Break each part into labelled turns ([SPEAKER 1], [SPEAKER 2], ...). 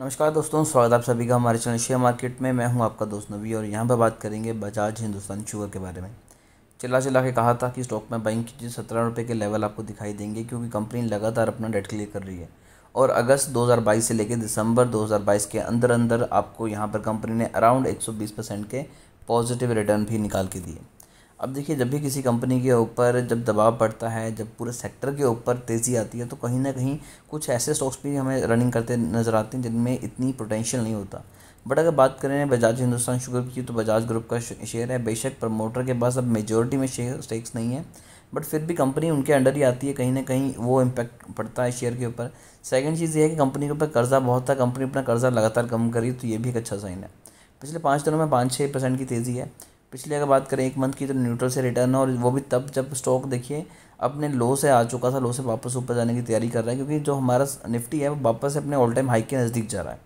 [SPEAKER 1] नमस्कार दोस्तों स्वागत आप सभी का हमारे चैनल शेयर मार्केट में मैं हूं आपका दोस्त नबी और यहां पर बात करेंगे बजाज हिंदुस्तान शुगर के बारे में चिल्ला चिल्ला के कहा था कि स्टॉक में बैंक कीजिए सत्रह रुपये के लेवल आपको दिखाई देंगे क्योंकि कंपनी लगातार अपना डेट क्लियर कर रही है और अगस्त 2022 से लेकर दिसंबर 2022 के अंदर अंदर आपको यहाँ पर कंपनी ने अराउंड 120 परसेंट के पॉजिटिव रिटर्न भी निकाल के दिए अब देखिए जब भी किसी कंपनी के ऊपर जब दबाव पड़ता है जब पूरे सेक्टर के ऊपर तेज़ी आती है तो कहीं ना कहीं कुछ ऐसे स्टॉक्स भी हमें रनिंग करते नज़र आते हैं जिनमें इतनी पोटेंशियल नहीं होता बट अगर बात करें बजाज हिंदुस्तान शुगर की तो बजाज ग्रुप का शेयर है बेशक प्रमोटर के पास अब मेजोरिटी में शेयर स्टेक्स नहीं है बट फिर भी कंपनी उनके अंडर ही आती है कहीं ना कहीं वो इम्पैक्ट पड़ता है शेयर के ऊपर सेकंड चीज़ ये है कि कंपनी के ऊपर कर्जा बहुत था कंपनी अपना कर्जा लगातार कम करी तो ये भी एक अच्छा साइन है पिछले पाँच दिनों में पाँच छः परसेंट की तेज़ी है पिछले अगर बात करें एक मंथ की तो न्यूट्रल से रिटर्न है और वो भी तब जब स्टॉक देखिए अपने लो से आ चुका था लो से वापस ऊपर जाने की तैयारी कर रहा है क्योंकि जो हमारा निफ्टी है वो वापस अपने ऑल टाइम हाई के नज़दीक जा रहा है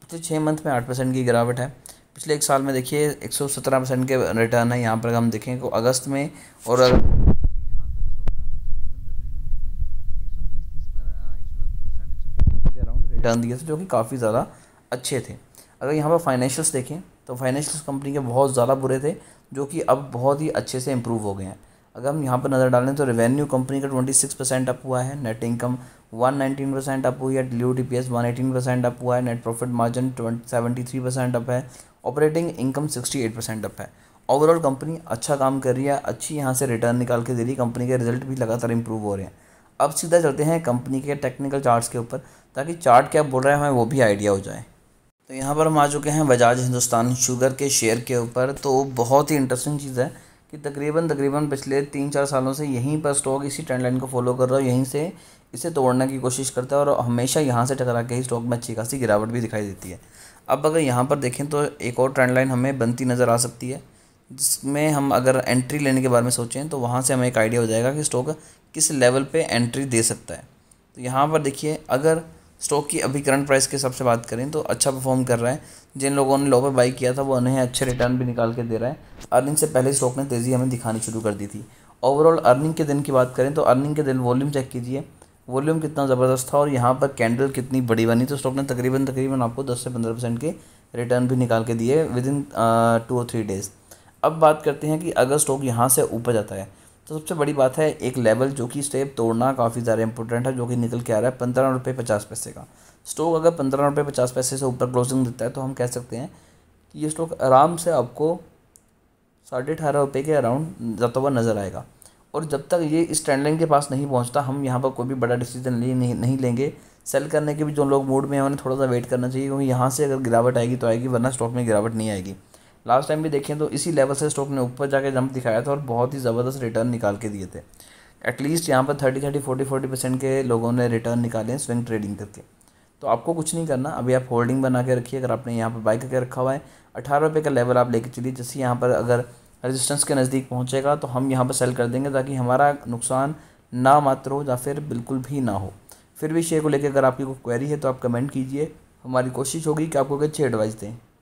[SPEAKER 1] पिछले छः मंथ में आठ परसेंट की गिरावट है पिछले एक साल में देखिए एक सौ सत्रह परसेंट के रिटर्न है यहाँ पर हम देखें तो अगस्त में और अगर रिटर्न दिए थे जो कि काफ़ी ज़्यादा अच्छे थे अगर यहाँ पर फाइनेंशियल्स देखें तो फाइनेंशियल कंपनी के बहुत ज़्यादा बुरे थे जो कि अब बहुत ही अच्छे से इम्प्रूव हो गए हैं अगर हम यहाँ पर नज़र डालें तो रेवेन्यू कंपनी का ट्वेंटी सिक्स परसेंट अप हुआ है net income one nineteen percent up हुई है D T P S one eighteen percent up हुआ है net profit margin twenty seventy three percent up है operating income sixty eight percent up है overall company अच्छा काम कर रही है अच्छी यहाँ से रिटर्न निकाल के दे रही है कंपनी के रिजल्ट भी लगातार इंप्रूव हो रहे हैं अब सीधा चलते हैं कंपनी के टेक्निकल चार्ट्स के ऊपर ताकि चार्ट क्या बोल रहे हैं हमें वो भी आइडिया हो जाए तो यहाँ पर हम आ चुके हैं बजाज हिंदुस्तान शुगर के शेयर के ऊपर तो बहुत ही इंटरेस्टिंग चीज़ है कि तकरीबन तकरीबन पिछले तीन चार सालों से यहीं पर स्टॉक इसी ट्रेंड लाइन को फॉलो कर रहा है यहीं से इसे तोड़ने की कोशिश करता है और हमेशा यहाँ से टकरा के ही स्टॉक में अच्छी खासी गिरावट भी दिखाई देती है अब अगर यहाँ पर देखें तो एक और ट्रेंड लाइन हमें बनती नज़र आ सकती है जिसमें हम अगर एंट्री लेने के बारे में सोचें तो वहाँ से हमें एक आइडिया हो जाएगा कि स्टॉक किस लेवल पर एंट्री दे सकता है तो यहाँ पर देखिए अगर स्टॉक की अभी करंट प्राइस के हिसाब से बात करें तो अच्छा परफॉर्म कर रहा है जिन लोगों ने लो पर बाई किया था वो उन्हें अच्छे रिटर्न भी निकाल के दे रहा है अर्निंग से पहले स्टॉक ने तेज़ी हमें दिखानी शुरू कर दी थी ओवरऑल अर्निंग के दिन की बात करें तो अर्निंग के दिन वॉल्यूम चेक कीजिए वॉल्यूम कितना ज़बरदस्त था और यहाँ पर कैंडल कितनी बड़ी बनी तो स्टॉक ने तकरीबन तकरीबन आपको दस से पंद्रह परसेंट के रिटर्न भी निकाल के दिए विद इन टू और थ्री डेज़ अब बात करते हैं कि अगर स्टॉक यहाँ से ऊपर जाता है तो सबसे बड़ी बात है एक लेवल जो कि स्टेप तोड़ना काफ़ी ज़्यादा इंपॉर्टेंट है जो कि निकल के आ रहा है पंद्रह रुपये पचास पैसे का स्टॉक अगर पंद्रह रुपये पचास पैसे से ऊपर क्लोजिंग देता है तो हम कह सकते हैं कि ये स्टॉक आराम से आपको साढ़े अठारह रुपये के अराउंड जाता हुआ नज़र आएगा और जब तक ये इस ट्रेंड लाइन के पास नहीं पहुंचता हम यहाँ पर कोई भी बड़ा डिसीजन ले नहीं, नहीं लेंगे सेल करने के भी जो लोग मूड में हैं उन्हें थोड़ा सा वेट करना चाहिए क्योंकि यहाँ से अगर गिरावट आएगी तो आएगी वरना स्टॉक में गिरावट नहीं आएगी लास्ट टाइम भी देखें तो इसी लेवल से स्टॉक ने ऊपर जाके जंप दिखाया था और बहुत ही ज़बरदस्त रिटर्न निकाल के दिए थे एटलीस्ट यहाँ पर thirty thirty forty forty percent के लोगों ने रिटर्न निकाले हैं स्विंग ट्रेडिंग करके तो आपको कुछ नहीं करना अभी आप होल्डिंग बना के रखिए अगर आपने यहाँ पर बाई करके रखा हुआ है अठारह रुपये का लेवल आप लेके चलिए जैसे यहाँ पर अगर रेजिस्टेंस के नज़दीक पहुँचेगा तो हम यहाँ पर सेल कर देंगे ताकि हमारा नुकसान ना मात्र हो या फिर बिल्कुल भी ना हो फिर भी शेयर को लेकर अगर आपकी कोई क्वेरी है तो आप कमेंट कीजिए हमारी कोशिश होगी कि आपको अच्छी एडवाइस दें